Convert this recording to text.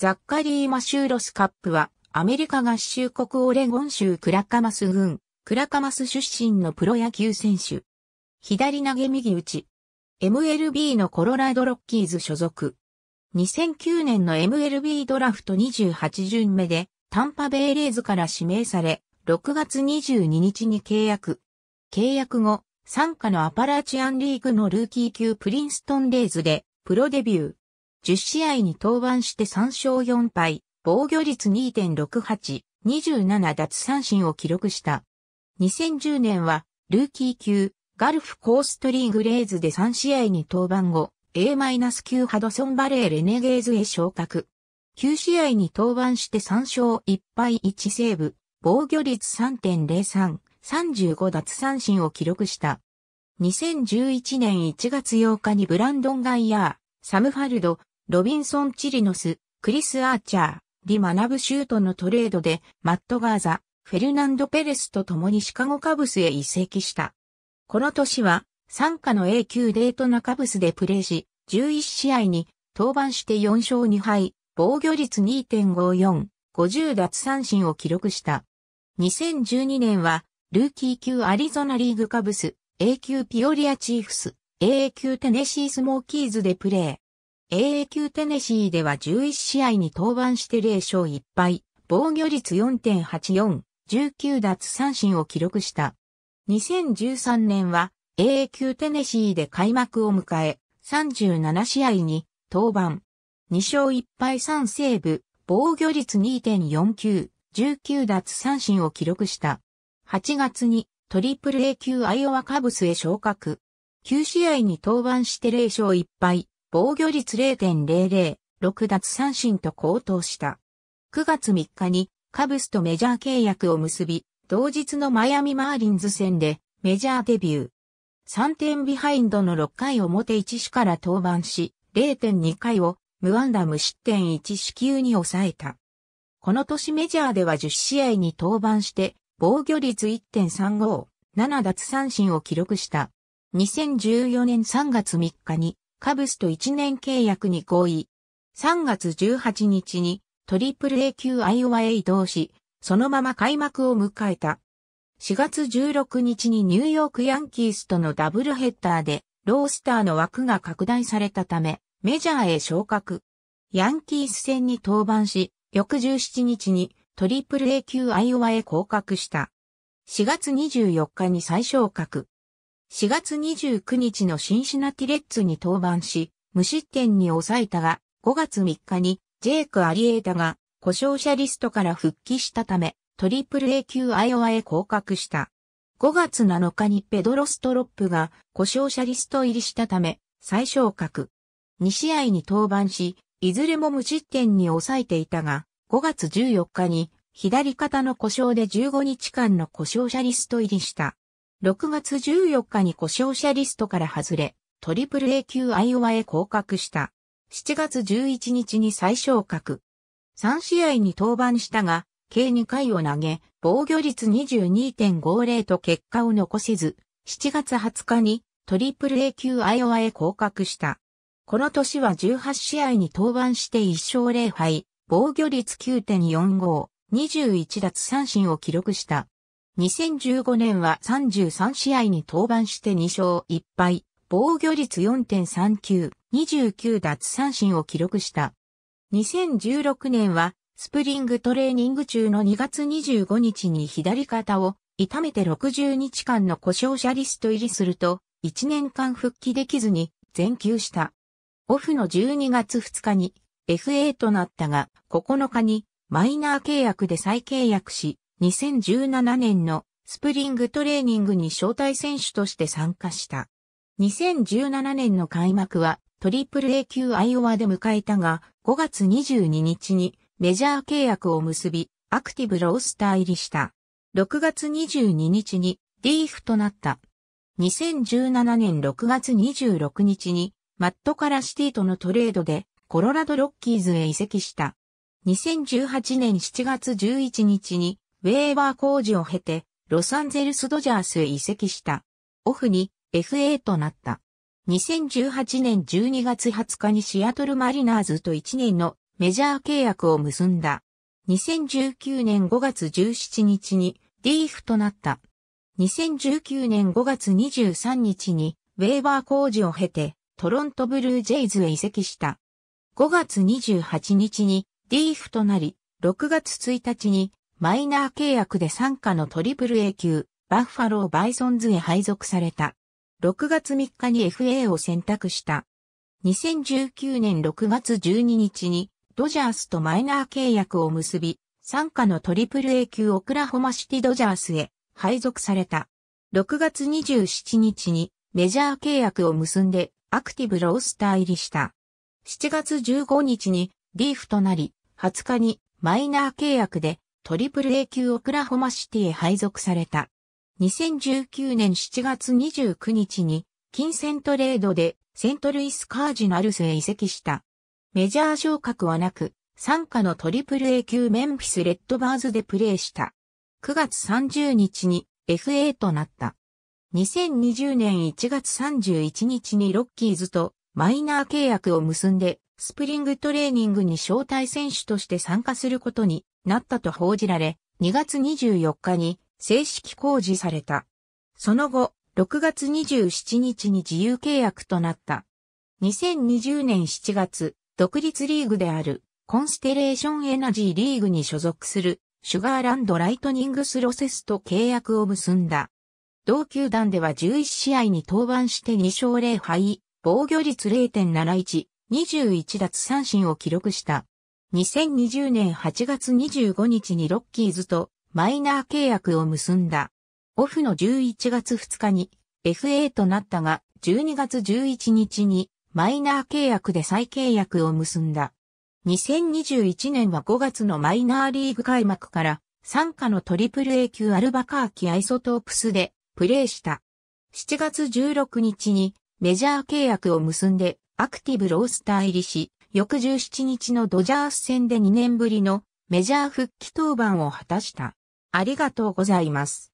ザッカリー・マシューロスカップは、アメリカ合衆国オレゴン州クラカマス郡、クラカマス出身のプロ野球選手。左投げ右打ち。MLB のコロラドロッキーズ所属。2009年の MLB ドラフト28巡目で、タンパベイレーズから指名され、6月22日に契約。契約後、参加のアパラチアンリーグのルーキー級プリンストンレイズで、プロデビュー。10試合に登板して3勝4敗、防御率2.68、27奪三振を記録した。2010年は、ルーキー級、ガルフコーストリーグレーズで3試合に登板後、A-9 ハドソンバレーレネゲーズへ昇格。9試合に登板して3勝1敗1セーブ、防御率3.03、35奪三振を記録した。2011年1月8日にブランドン・ガイヤー、サムファルド、ロビンソン・チリノス、クリス・アーチャー、リ・マナブ・シュートのトレードで、マット・ガーザ、フェルナンド・ペレスと共にシカゴカブスへ移籍した。この年は、参加の A 級デートナカブスでプレーし、11試合に登板して4勝2敗、防御率2.54、50奪三振を記録した。2012年は、ルーキー級アリゾナリーグカブス、A 級ピオリアチーフス、a 級テネシースモーキーズでプレー。AA 級テネシーでは11試合に登板して0勝1敗、防御率4.84、19奪三振を記録した。2013年は AA 級テネシーで開幕を迎え、37試合に登板。2勝1敗3セーブ、防御率2.49、19奪三振を記録した。8月にトリプル A 級アイオワカブスへ昇格。9試合に登板して0勝1敗、防御率0.00、6奪三振と高騰した。9月3日にカブスとメジャー契約を結び、同日のマイアミマーリンズ戦でメジャーデビュー。3点ビハインドの6回表1死から登板し、0.2回を無安打無失点1死球に抑えた。この年メジャーでは10試合に登板して、防御率1.35、7奪三振を記録した。2014年3月3日にカブスと1年契約に合意。3月18日にトリプル A 級アイオワへ移動し、そのまま開幕を迎えた。4月16日にニューヨークヤンキースとのダブルヘッダーで、ロースターの枠が拡大されたため、メジャーへ昇格。ヤンキース戦に登板し、翌17日にトリプル A 級アイオワへ降格した。4月24日に再昇格。4月29日のシンシナティレッツに登板し、無失点に抑えたが、5月3日にジェイク・アリエータが故障者リストから復帰したため、トリプル A 級アイオワへ降格した。5月7日にペドロ・ストロップが故障者リスト入りしたため、再昇格。2試合に登板し、いずれも無失点に抑えていたが、5月14日に左肩の故障で15日間の故障者リスト入りした。6月14日に故障者リストから外れ、トリプル A 級アイオワへ降格した。7月11日に再昇格。3試合に登板したが、計2回を投げ、防御率22.50と結果を残せず、7月20日にトリプル A 級アイオワへ降格した。この年は18試合に登板して1勝0敗、防御率9.45、21奪三振を記録した。2015年は33試合に登板して2勝1敗、防御率4.39、29奪三振を記録した。2016年は、スプリングトレーニング中の2月25日に左肩を痛めて60日間の故障者リスト入りすると、1年間復帰できずに全休した。オフの12月2日に FA となったが、9日にマイナー契約で再契約し、2017年のスプリングトレーニングに招待選手として参加した。2017年の開幕はトリプル A 級アイオワで迎えたが、5月22日にメジャー契約を結び、アクティブロースター入りした。6月22日にリーフとなった。2017年6月26日にマットカラシティとのトレードでコロラドロッキーズへ移籍した。2018年7月11日にウェーバー工事を経て、ロサンゼルスドジャースへ移籍した。オフに FA となった。2018年12月20日にシアトルマリナーズと1年のメジャー契約を結んだ。2019年5月17日にィーフとなった。2019年5月23日にウェーバー工事を経てトロントブルージェイズへ移籍した。5月28日にリーフとなり、6月1日にマイナー契約で参加のトリプル A 級、バッファロー・バイソンズへ配属された。6月3日に FA を選択した。2019年6月12日に、ドジャースとマイナー契約を結び、参加のトリプル A 級オクラホマシティドジャースへ配属された。6月27日にメジャー契約を結んでアクティブロースター入りした。7月15日にリーフとなり、20日にマイナー契約でトリプル A 級オクラホマシティへ配属された。2019年7月29日に、金銭トレードでセントルイスカージナルスへ移籍した。メジャー昇格はなく、参加のトリプル A 級メンフィスレッドバーズでプレーした。9月30日に FA となった。2020年1月31日にロッキーズとマイナー契約を結んで、スプリングトレーニングに招待選手として参加することになったと報じられ、2月24日に正式公示された。その後、6月27日に自由契約となった。2020年7月、独立リーグであるコンステレーションエナジーリーグに所属するシュガーランドライトニングスロセスと契約を結んだ。同球団では11試合に登板して2勝0敗、防御率0.71、21奪三振を記録した。2020年8月25日にロッキーズとマイナー契約を結んだ。オフの11月2日に FA となったが、12月11日にマイナー契約で再契約を結んだ。2021年は5月のマイナーリーグ開幕から参加のトリプル A 級アルバカーキアイソトープスでプレーした。7月16日にメジャー契約を結んでアクティブロースター入りし、翌17日のドジャース戦で2年ぶりのメジャー復帰登板を果たした。ありがとうございます。